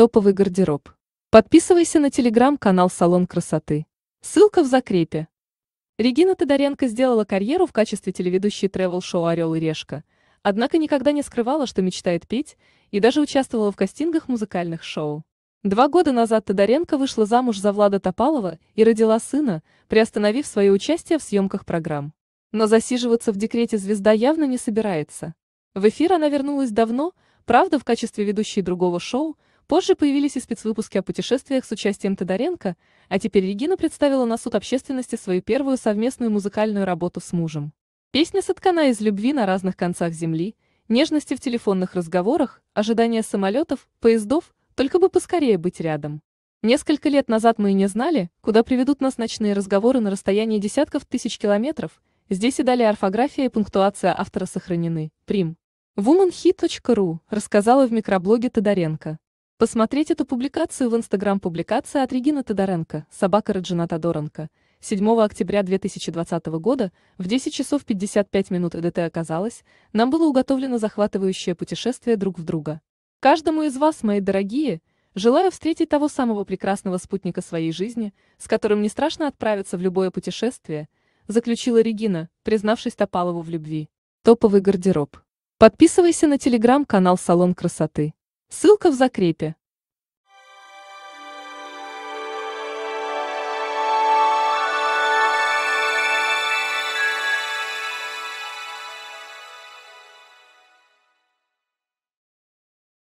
Топовый гардероб. Подписывайся на телеграм-канал «Салон красоты». Ссылка в закрепе. Регина Тодоренко сделала карьеру в качестве телеведущей тревел-шоу «Орел и Решка», однако никогда не скрывала, что мечтает петь, и даже участвовала в кастингах музыкальных шоу. Два года назад Тодоренко вышла замуж за Влада Топалова и родила сына, приостановив свое участие в съемках программ. Но засиживаться в декрете звезда явно не собирается. В эфир она вернулась давно, правда в качестве ведущей другого шоу – Позже появились и спецвыпуски о путешествиях с участием Тодоренко, а теперь Регина представила на суд общественности свою первую совместную музыкальную работу с мужем. Песня соткана из любви на разных концах земли, нежности в телефонных разговорах, ожидания самолетов, поездов, только бы поскорее быть рядом. Несколько лет назад мы и не знали, куда приведут нас ночные разговоры на расстоянии десятков тысяч километров, здесь и далее орфография и пунктуация автора сохранены, прим. womanhi.ru рассказала в микроблоге Тодоренко. Посмотреть эту публикацию в Инстаграм публикация от Регины Тодоренко, собака Раджина Тодоренко. 7 октября 2020 года в 10 часов 55 минут ЭДТ оказалось, нам было уготовлено захватывающее путешествие друг в друга. Каждому из вас, мои дорогие, желаю встретить того самого прекрасного спутника своей жизни, с которым не страшно отправиться в любое путешествие, заключила Регина, признавшись Топалову в любви. Топовый гардероб. Подписывайся на телеграм-канал «Салон красоты». Ссылка в закрепе.